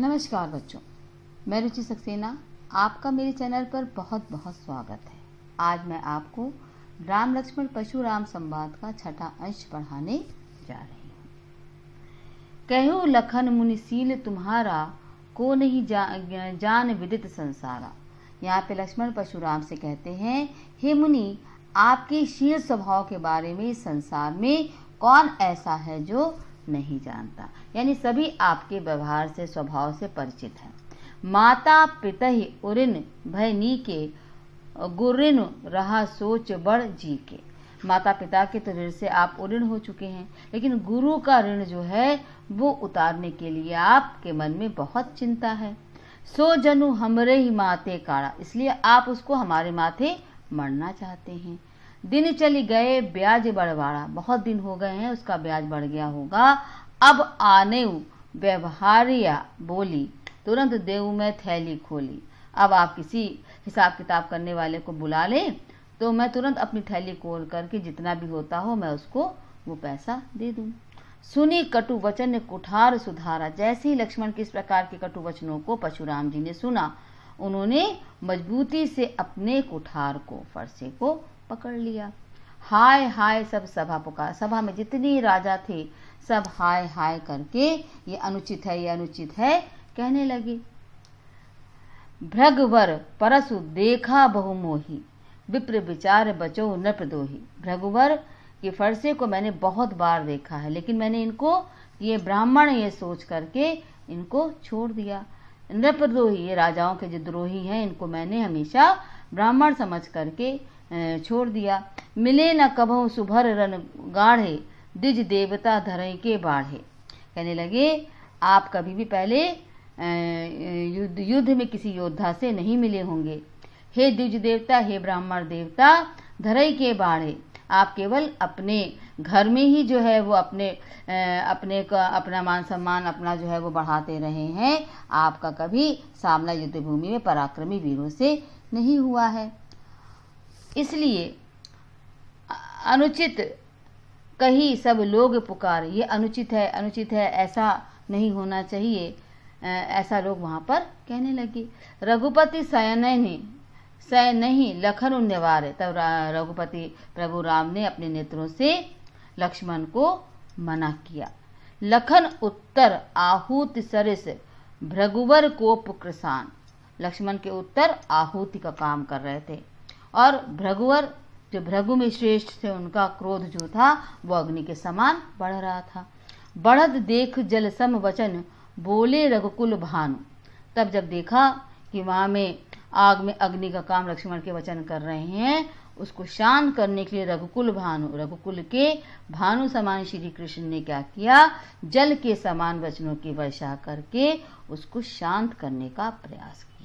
नमस्कार बच्चों मैं रुचि सक्सेना आपका मेरे चैनल पर बहुत बहुत स्वागत है आज मैं आपको राम लक्ष्मण पशुराम संवाद का छठा अंश पढ़ाने जा रही हूँ कहो लखन मुनिशील तुम्हारा को नहीं जा, जान विदित संसारा यहाँ पे लक्ष्मण पशुराम से कहते हैं हे मुनि आपके शील स्वभाव के बारे में संसार में कौन ऐसा है जो नहीं जानता यानी सभी आपके व्यवहार से स्वभाव से परिचित हैं माता पिता ही उरिन भयनी के गुरिन रहा सोच बड़ जी के माता पिता के तो ऋण से आप उऋण हो चुके हैं लेकिन गुरु का ऋण जो है वो उतारने के लिए आपके मन में बहुत चिंता है सो जनु हमरे ही माते काड़ा इसलिए आप उसको हमारे माथे मरना चाहते हैं दिन चली गए ब्याज बढ़वाड़ा बहुत दिन हो गए हैं उसका ब्याज बढ़ गया होगा अब आने व्यवहारिया बोली तुरंत देव में थैली खोली अब आप किसी हिसाब किताब करने वाले को बुला लें तो मैं तुरंत अपनी थैली खोल करके जितना भी होता हो मैं उसको वो पैसा दे दूँ सुनी कटु वचन ने कुठार सुधारा जैसे ही लक्ष्मण के इस प्रकार के कटु वचनों को परशुराम जी ने सुना उन्होंने मजबूती से अपने कुठार को फरसे को पकड़ लिया हाय हाय सब सभा पुकार सभा में जितने राजा थे सब हाय हाय करके ये अनुचित है ये अनुचित है कहने लगे भ्रगवर परसु देखा बहुमोही विप्र विचार बचो नृपदोही भ्रगुवर के फरसे को मैंने बहुत बार देखा है लेकिन मैंने इनको ये ब्राह्मण ये सोच करके इनको छोड़ दिया नृपद्रोही ये राजाओं के जो द्रोही हैं इनको मैंने हमेशा ब्राह्मण समझ करके छोड़ दिया मिले न कभो सुभर रन गाढ़े दिज देवता धरे के बाढ़े कहने लगे आप कभी भी पहले युद्ध युद्ध में किसी योद्धा से नहीं मिले होंगे हे दिज देवता हे ब्राह्मण देवता धरई के बाढ़े आप केवल अपने घर में ही जो है वो अपने अपने का अपना मान सम्मान अपना जो है वो बढ़ाते रहे हैं आपका कभी सामना युद्ध भूमि में पराक्रमी वीरों से नहीं हुआ है इसलिए अनुचित कही सब लोग पुकार ये अनुचित है अनुचित है ऐसा नहीं होना चाहिए ऐसा लोग वहाँ पर कहने लगे रघुपति सयन ने सय नहीं लखन उन्यवार तब रघुपति प्रभु राम ने अपने नेत्रों से लक्ष्मण को मना किया लखन उत्तर आहूत सरस भ्रगुवर को पुक्रसान लक्ष्मण के उत्तर आहूति का काम कर रहे थे और भ्रगुवर जो भ्रगु में श्रेष्ठ थे उनका क्रोध जो था वो अग्नि के समान बढ़ रहा था बढ़त देख जल सम वचन बोले रघुकुल भानु तब जब देखा कि वहां में आग में अग्नि का काम लक्ष्मण के वचन कर रहे हैं उसको शांत करने के लिए रघुकुल भानु रघुकुल के भानु समान श्री कृष्ण ने क्या किया जल के समान वचनों की वर्षा करके उसको शांत करने का प्रयास किया